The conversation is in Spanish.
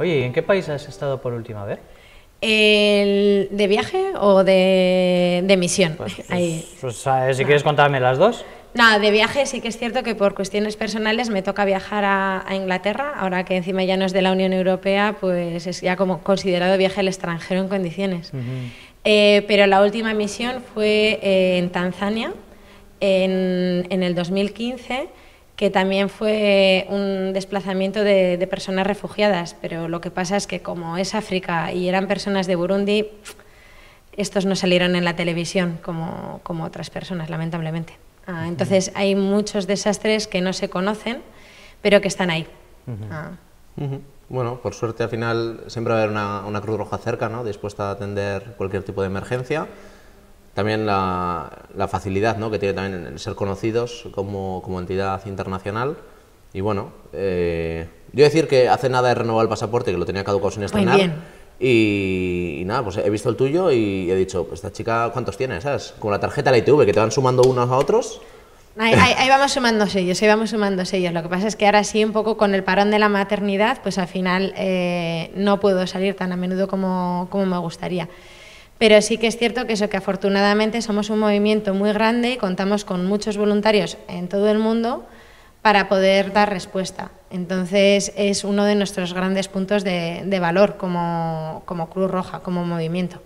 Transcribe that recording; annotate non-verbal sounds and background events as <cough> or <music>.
Oye, en qué país has estado por última vez? ¿De viaje o de, misión? Pues, <laughs> Ahí. Pues, si quieres contarme las dos. no, de viaje sí que es cierto que por cuestiones personales me toca viajar a, Inglaterra, ahora que encima ya no es de la Unión Europea, pues es ya como considerado viaje al extranjero en condiciones. Eh, pero la última misión fue eh, en Tanzania en, en el 2015 que también fue un desplazamiento de, personas refugiadas, pero lo que pasa es que como es África y eran personas de Burundi, estos no salieron en la televisión como, otras personas, lamentablemente. Ah, entonces hay muchos desastres que no se conocen, pero que están ahí. Ah. Bueno, por suerte al final siempre va a haber una, Cruz Roja cerca, dispuesta a atender cualquier tipo de emergencia también la, facilidad ¿no? que tiene también en ser conocidos como, como entidad internacional. Y bueno, eh, yo decir que hace nada he renovado el pasaporte, que lo tenía caducado sin estrenar. Muy bien. Y, nada, pues he visto el tuyo y he dicho, pues esta chica, ¿cuántos tiene? ¿Sabes? Como la tarjeta de la ITV, que te van sumando unos a otros. Ahí, <laughs> vamos sumándose ellos, ahí vamos sumando ellos. Lo que pasa es que ahora sí, un poco con el parón de la maternidad, pues al final eh, no puedo salir tan a menudo como, como me gustaría. Pero sí que es cierto que eso, que afortunadamente somos un movimiento muy grande y contamos con muchos voluntarios en todo el mundo para poder dar respuesta. Entonces es uno de nuestros grandes puntos de, valor como, Cruz Roja, como movimiento.